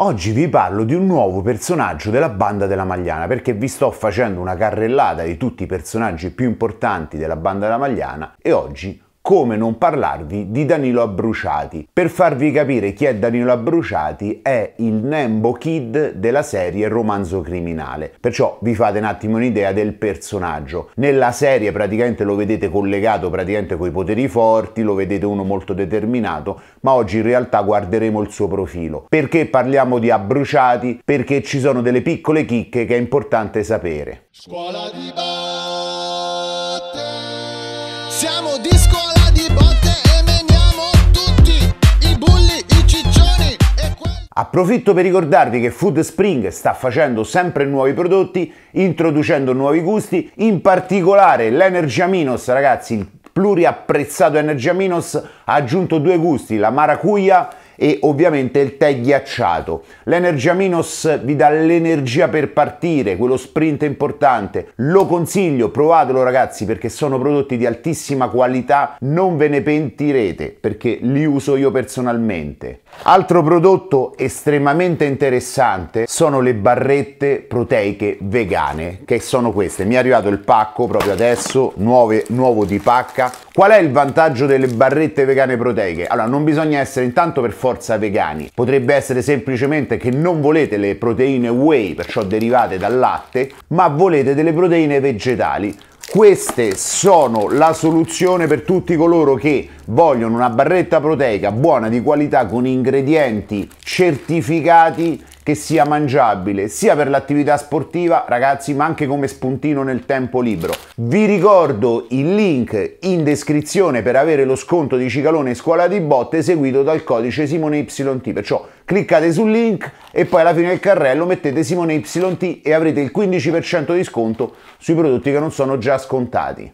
Oggi vi parlo di un nuovo personaggio della banda della Magliana perché vi sto facendo una carrellata di tutti i personaggi più importanti della banda della Magliana e oggi come non parlarvi di Danilo Abbruciati. Per farvi capire chi è Danilo Abbruciati è il Nembo Kid della serie Romanzo Criminale, perciò vi fate un attimo un'idea del personaggio. Nella serie praticamente lo vedete collegato praticamente i poteri forti, lo vedete uno molto determinato, ma oggi in realtà guarderemo il suo profilo. Perché parliamo di Abbruciati? Perché ci sono delle piccole chicche che è importante sapere. Scuola di batte, siamo di scuola Approfitto per ricordarvi che Food Spring sta facendo sempre nuovi prodotti, introducendo nuovi gusti, in particolare l'Energia Minos, ragazzi, il pluriapprezzato Energia Minos ha aggiunto due gusti, la maracuglia e ovviamente il tè ghiacciato. L'Energia Minos vi dà l'energia per partire, quello sprint importante. Lo consiglio, provatelo ragazzi perché sono prodotti di altissima qualità, non ve ne pentirete perché li uso io personalmente. Altro prodotto estremamente interessante sono le barrette proteiche vegane, che sono queste. Mi è arrivato il pacco proprio adesso, nuove, nuovo di pacca. Qual è il vantaggio delle barrette vegane proteiche? Allora, non bisogna essere intanto per forza forza vegani. Potrebbe essere semplicemente che non volete le proteine whey, perciò derivate dal latte, ma volete delle proteine vegetali queste sono la soluzione per tutti coloro che vogliono una barretta proteica buona di qualità con ingredienti certificati che sia mangiabile sia per l'attività sportiva ragazzi ma anche come spuntino nel tempo libero vi ricordo il link in descrizione per avere lo sconto di cicalone scuola di botte seguito dal codice simone yt perciò cliccate sul link e poi alla fine del carrello mettete Simone YT e avrete il 15% di sconto sui prodotti che non sono già scontati.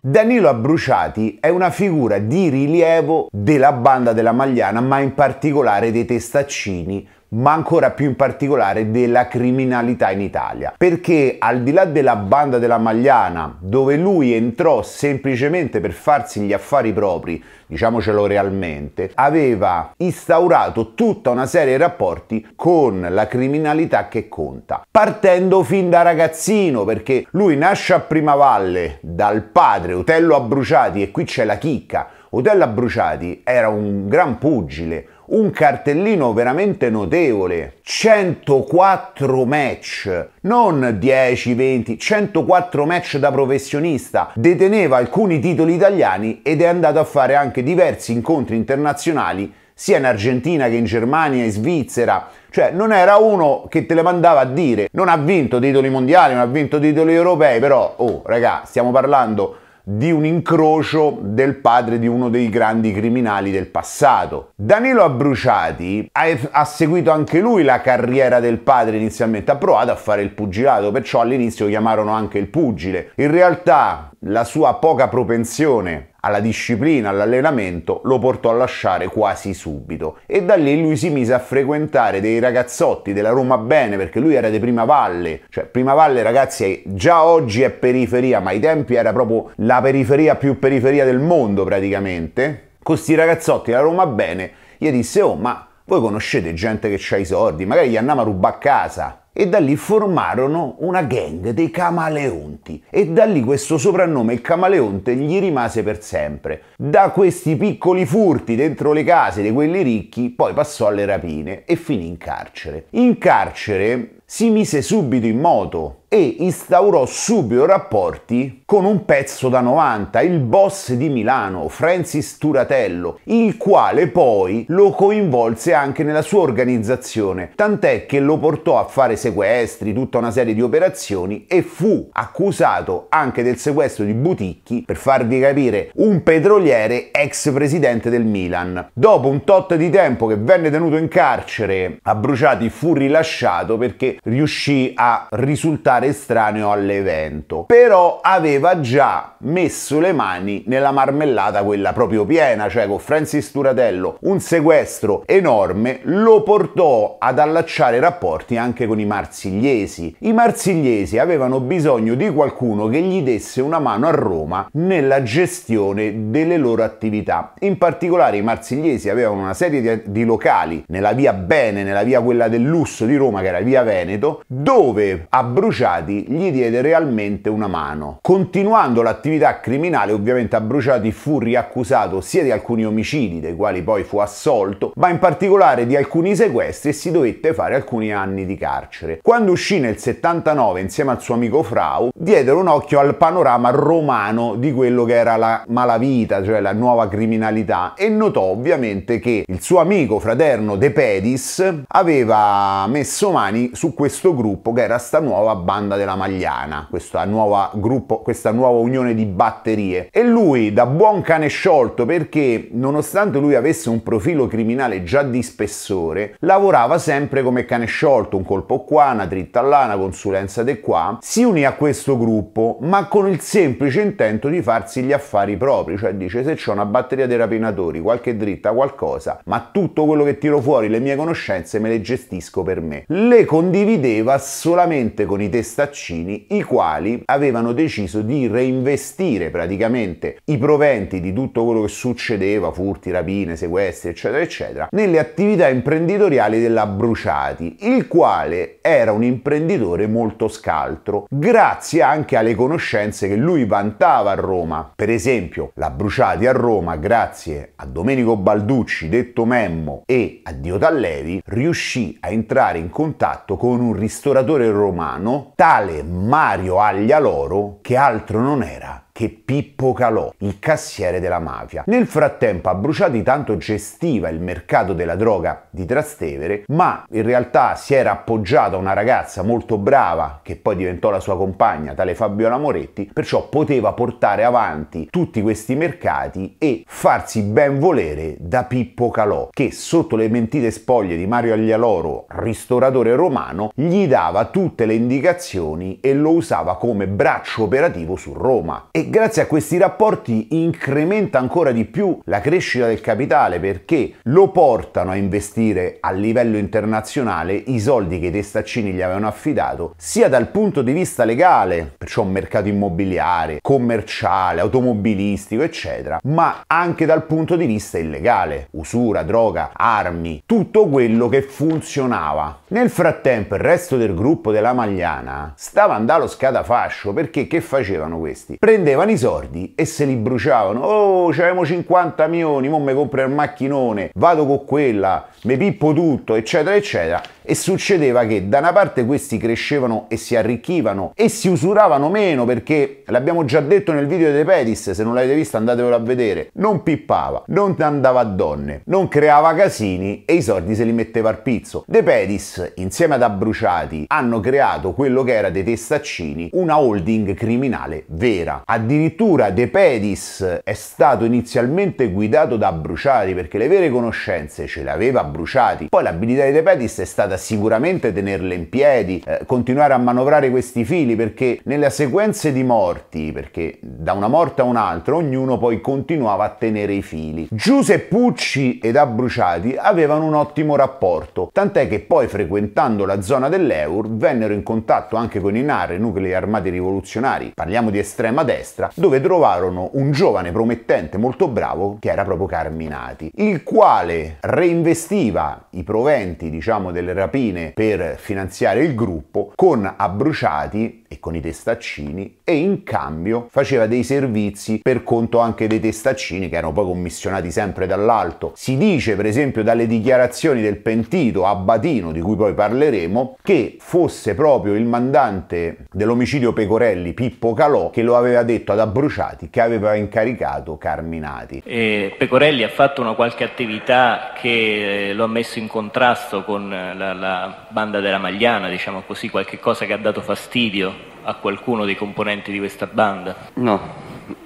Danilo Abbruciati è una figura di rilievo della banda della Magliana, ma in particolare dei testaccini ma ancora più in particolare della criminalità in Italia. Perché al di là della banda della Magliana, dove lui entrò semplicemente per farsi gli affari propri, diciamocelo realmente, aveva instaurato tutta una serie di rapporti con la criminalità che conta, partendo fin da ragazzino, perché lui nasce a Primavalle dal padre Otello Abbruciati e qui c'è la chicca. Otello Abbruciati era un gran pugile, un cartellino veramente notevole. 104 match, non 10, 20, 104 match da professionista. Deteneva alcuni titoli italiani ed è andato a fare anche diversi incontri internazionali sia in Argentina che in Germania e Svizzera. Cioè, non era uno che te le mandava a dire. Non ha vinto titoli mondiali, non ha vinto titoli europei, però, oh, raga, stiamo parlando di un incrocio del padre di uno dei grandi criminali del passato. Danilo Abbruciati ha, seguito anche lui la carriera del padre inizialmente, ha provato a fare il pugilato, perciò all'inizio chiamarono anche il pugile. In realtà la sua poca propensione alla disciplina, all'allenamento, lo portò a lasciare quasi subito. E da lì lui si mise a frequentare dei ragazzotti della Roma Bene, perché lui era di Prima Valle. Cioè, Prima Valle, ragazzi, già oggi è periferia, ma ai tempi era proprio la periferia più periferia del mondo, praticamente. questi ragazzotti della Roma Bene, gli disse, oh, ma voi conoscete gente che ha i soldi, magari gli andiamo a rubare a casa e da lì formarono una gang dei camaleonti e da lì questo soprannome il camaleonte gli rimase per sempre. Da questi piccoli furti dentro le case di quelli ricchi poi passò alle rapine e finì in carcere. In carcere si mise subito in moto e instaurò subito rapporti con un pezzo da 90, il boss di Milano, Francis Turatello, il quale poi lo coinvolse anche nella sua organizzazione, tant'è che lo portò a fare sequestri, tutta una serie di operazioni e fu accusato anche del sequestro di Buticchi, per farvi capire, un petroliere ex presidente del Milan. Dopo un tot di tempo che venne tenuto in carcere a Bruciati fu rilasciato perché riuscì a risultare estraneo all'evento, però aveva già messo le mani nella marmellata quella proprio piena, cioè con Francis Turatello, un sequestro enorme lo portò ad allacciare rapporti anche con i marsigliesi. I marsigliesi avevano bisogno di qualcuno che gli desse una mano a Roma nella gestione delle loro attività. In particolare i marsigliesi avevano una serie di, locali nella via Bene, nella via quella del lusso di Roma che era via Veneto, Veneto, dove a Bruciati gli diede realmente una mano. Continuando l'attività criminale, ovviamente a Bruciati fu riaccusato sia di alcuni omicidi, dei quali poi fu assolto, ma in particolare di alcuni sequestri e si dovette fare alcuni anni di carcere. Quando uscì nel 79 insieme al suo amico Frau, diedero un occhio al panorama romano di quello che era la malavita, cioè la nuova criminalità, e notò ovviamente che il suo amico fraterno De Pedis aveva messo mani su questo gruppo che era sta nuova banda della Magliana, questa nuova, gruppo, questa nuova unione di batterie. E lui da buon cane sciolto perché nonostante lui avesse un profilo criminale già di spessore, lavorava sempre come cane sciolto, un colpo qua, una dritta là, una consulenza di qua, si unì a questo gruppo ma con il semplice intento di farsi gli affari propri, cioè dice se c'è una batteria dei rapinatori, qualche dritta, qualcosa, ma tutto quello che tiro fuori, le mie conoscenze me le gestisco per me. Le condizioni divideva solamente con i testaccini i quali avevano deciso di reinvestire praticamente i proventi di tutto quello che succedeva, furti, rapine, sequestri, eccetera, eccetera, nelle attività imprenditoriali della Bruciati, il quale era un imprenditore molto scaltro, grazie anche alle conoscenze che lui vantava a Roma. Per esempio, la Bruciati a Roma, grazie a Domenico Balducci, detto Memmo, e a Dio Tallevi, riuscì a entrare in contatto con con un ristoratore romano, tale Mario Aglialoro, che altro non era che Pippo Calò, il cassiere della mafia. Nel frattempo Abruciati tanto gestiva il mercato della droga di Trastevere, ma in realtà si era appoggiato a una ragazza molto brava che poi diventò la sua compagna, tale Fabiola Moretti, perciò poteva portare avanti tutti questi mercati e farsi ben volere da Pippo Calò, che sotto le mentite spoglie di Mario Aglialoro, ristoratore romano, gli dava tutte le indicazioni e lo usava come braccio operativo su Roma. E grazie a questi rapporti incrementa ancora di più la crescita del capitale perché lo portano a investire a livello internazionale i soldi che i testaccini gli avevano affidato sia dal punto di vista legale, perciò mercato immobiliare, commerciale, automobilistico, eccetera, ma anche dal punto di vista illegale, usura, droga, armi, tutto quello che funzionava. Nel frattempo il resto del gruppo della Magliana stava andando allo scatafascio perché che facevano questi? Prendevano prendevano i soldi e se li bruciavano. Oh, c'avevamo 50 milioni, mo mi compro il macchinone, vado con quella, mi pippo tutto, eccetera, eccetera e succedeva che da una parte questi crescevano e si arricchivano e si usuravano meno perché l'abbiamo già detto nel video dei pedis se non l'avete visto andatevelo a vedere, non pippava, non andava a donne, non creava casini e i soldi se li metteva al pizzo. De pedis insieme ad Abbruciati hanno creato quello che era dei Testaccini, una holding criminale vera. Addirittura De pedis è stato inizialmente guidato da Abbruciati perché le vere conoscenze ce le aveva Abbruciati, poi l'abilità di De Petis è stata strada, sicuramente tenerle in piedi, eh, continuare a manovrare questi fili perché nelle sequenze di morti, perché da una morte a un'altra ognuno poi continuava a tenere i fili. Giuse Pucci ed Abbruciati avevano un ottimo rapporto, tant'è che poi frequentando la zona dell'Eur vennero in contatto anche con i NAR, nuclei armati rivoluzionari, parliamo di estrema destra, dove trovarono un giovane promettente molto bravo che era proprio Carminati, il quale reinvestiva i proventi diciamo delle relazioni rapine per finanziare il gruppo con abbruciati e con i testaccini e in cambio faceva dei servizi per conto anche dei testaccini che erano poi commissionati sempre dall'alto. Si dice per esempio dalle dichiarazioni del pentito Abbatino, di cui poi parleremo, che fosse proprio il mandante dell'omicidio Pecorelli, Pippo Calò, che lo aveva detto ad Abbruciati che aveva incaricato Carminati. E Pecorelli ha fatto una qualche attività che lo ha messo in contrasto con la la, banda della Magliana, diciamo così, qualche cosa che ha dato fastidio a qualcuno dei componenti di questa banda? No,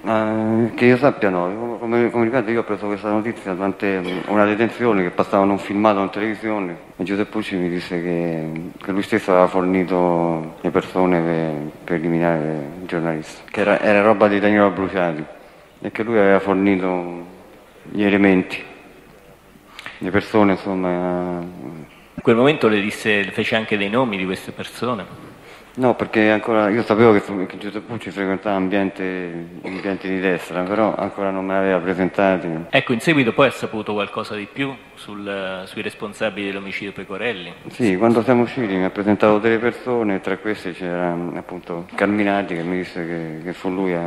eh, che io sappia no, come, come ripeto io ho preso questa notizia durante una detenzione che passavano un filmato in televisione e Giuseppe Pucci mi disse che, che, lui stesso aveva fornito le persone per, per eliminare il giornalista, che era, era roba di Daniela Bruciati e che lui aveva fornito gli elementi, le persone insomma quel momento le disse, le fece anche dei nomi di queste persone? No, perché ancora io sapevo che, che Giuseppe certo Pucci frequentava ambienti, ambienti di destra, però ancora non me ne aveva presentati. Ecco, in seguito poi ha saputo qualcosa di più sul, sui responsabili dell'omicidio Pecorelli? Sì, quando siamo usciti mi ha presentato delle persone, tra queste c'era appunto Carminati che mi disse che, che fu lui a,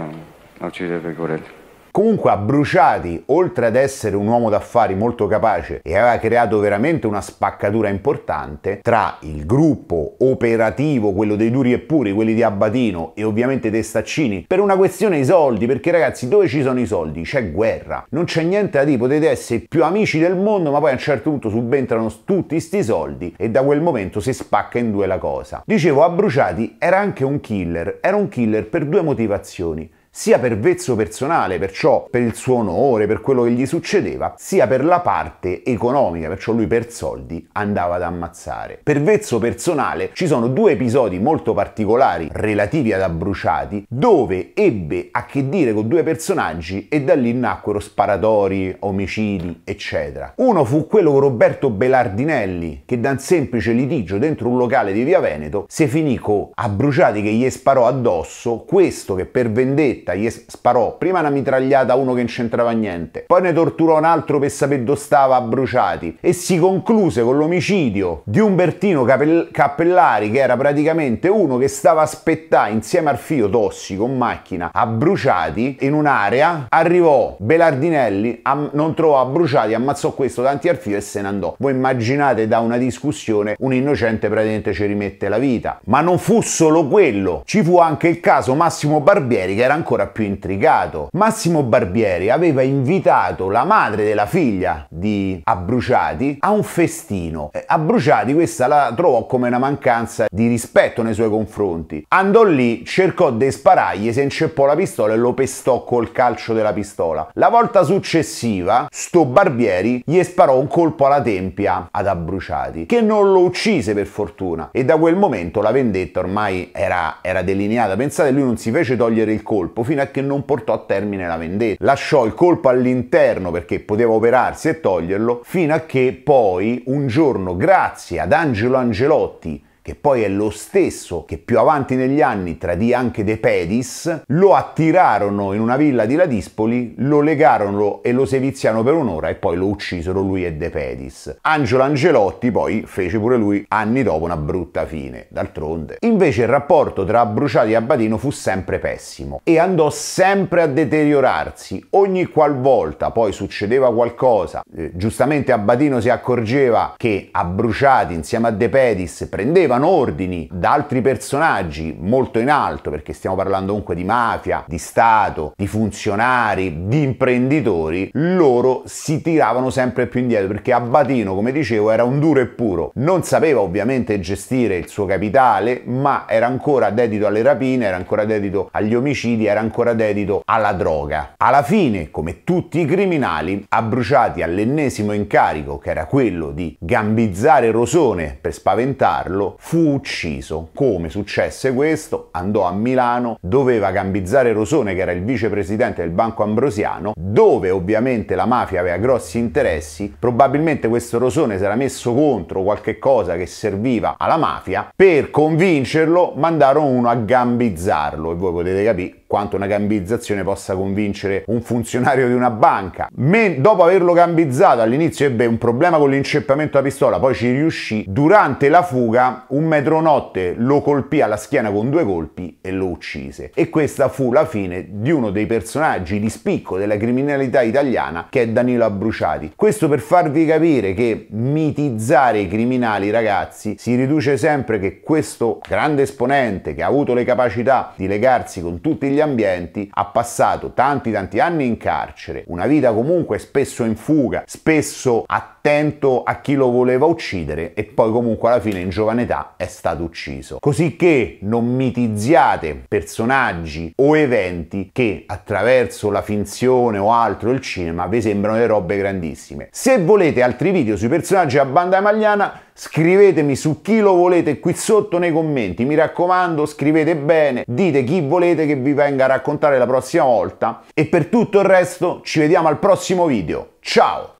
a uccidere Pecorelli. Comunque a Bruciati, oltre ad essere un uomo d'affari molto capace e aveva creato veramente una spaccatura importante tra il gruppo operativo, quello dei duri e puri, quelli di Abbatino e ovviamente dei staccini, per una questione di soldi, perché ragazzi dove ci sono i soldi? C'è guerra, non c'è niente da dire, potete essere più amici del mondo, ma poi a un certo punto subentrano tutti sti soldi e da quel momento si spacca in due la cosa. Dicevo, a Bruciati era anche un killer, era un killer per due motivazioni sia per vezzo personale, perciò per il suo onore, per quello che gli succedeva, sia per la parte economica, perciò lui per soldi andava ad ammazzare. Per vezzo personale ci sono due episodi molto particolari relativi ad Abbruciati dove ebbe a che dire con due personaggi e da lì nacquero sparatori, omicidi, eccetera. Uno fu quello con Roberto Belardinelli che da un semplice litigio dentro un locale di Via Veneto si finì con Abbruciati che gli sparò addosso, questo che per vendetta cassetta, gli sparò prima una mitragliata a uno che non c'entrava niente, poi ne torturò un altro per sapere dove stava a bruciati e si concluse con l'omicidio di Umbertino Capell- Cappellari che era praticamente uno che stava aspettando insieme al fio tossico in macchina a bruciati in un'area, arrivò Belardinelli, a, non trovò a bruciati, ammazzò questo tanti al fio e se ne andò. Voi immaginate da una discussione un innocente praticamente ci rimette la vita. Ma non fu solo quello, ci fu anche il caso Massimo Barbieri che era ancora ancora più intricato. Massimo Barbieri aveva invitato la madre della figlia di Abbruciati a un festino. Abbruciati questa la trovò come una mancanza di rispetto nei suoi confronti. Andò lì, cercò di sparargli, se inceppò la pistola e lo pestò col calcio della pistola. La volta successiva, sto Barbieri gli sparò un colpo alla tempia ad Abbruciati, che non lo uccise per fortuna. E da quel momento la vendetta ormai era, era delineata. Pensate, lui non si fece togliere il colpo tempo fino a che non portò a termine la vendetta. Lasciò il colpo all'interno perché poteva operarsi e toglierlo fino a che poi un giorno grazie ad Angelo Angelotti che poi è lo stesso che più avanti negli anni tradì anche De Pedis, lo attirarono in una villa di Ladispoli, lo legarono e lo seviziano per un'ora e poi lo uccisero lui e De Pedis. Angelo Angelotti poi fece pure lui anni dopo una brutta fine, d'altronde. Invece il rapporto tra Bruciati e Abadino fu sempre pessimo e andò sempre a deteriorarsi ogni qualvolta poi succedeva qualcosa. Eh, giustamente Abadino si accorgeva che a Bruciati insieme a De Pedis prendevano arrivavano ordini da altri personaggi molto in alto, perché stiamo parlando comunque di mafia, di Stato, di funzionari, di imprenditori, loro si tiravano sempre più indietro perché Abbatino, come dicevo, era un duro e puro. Non sapeva ovviamente gestire il suo capitale, ma era ancora dedito alle rapine, era ancora dedito agli omicidi, era ancora dedito alla droga. Alla fine, come tutti i criminali, abbruciati all'ennesimo incarico, che era quello di gambizzare Rosone per spaventarlo, fu ucciso. Come successe questo? Andò a Milano, doveva gambizzare Rosone, che era il vicepresidente del Banco Ambrosiano, dove ovviamente la mafia aveva grossi interessi. Probabilmente questo Rosone si era messo contro qualche cosa che serviva alla mafia. Per convincerlo mandarono uno a gambizzarlo e voi potete capire quanto una gambizzazione possa convincere un funzionario di una banca. Me, dopo averlo gambizzato all'inizio ebbe un problema con l'inceppamento della pistola, poi ci riuscì. Durante la fuga un metronotte lo colpì alla schiena con due colpi e lo uccise. E questa fu la fine di uno dei personaggi di spicco della criminalità italiana che è Danilo Abbruciati. Questo per farvi capire che mitizzare i criminali ragazzi si riduce sempre che questo grande esponente che ha avuto le capacità di legarsi con tutti gli quegli ambienti, ha passato tanti tanti anni in carcere, una vita comunque spesso in fuga, spesso attiva attento a chi lo voleva uccidere e poi comunque alla fine in giovane età è stato ucciso. Così che non mitizziate personaggi o eventi che attraverso la finzione o altro il cinema vi sembrano le robe grandissime. Se volete altri video sui personaggi a banda magliana scrivetemi su chi lo volete qui sotto nei commenti, mi raccomando scrivete bene, dite chi volete che vi venga a raccontare la prossima volta e per tutto il resto ci vediamo al prossimo video, ciao!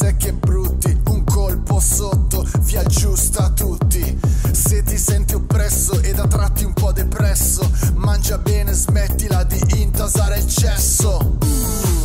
secchi e brutti, un colpo sotto vi aggiusta tutti. Se ti senti oppresso ed a tratti un po' depresso, mangia bene, smettila di intasare il cesso. Mm.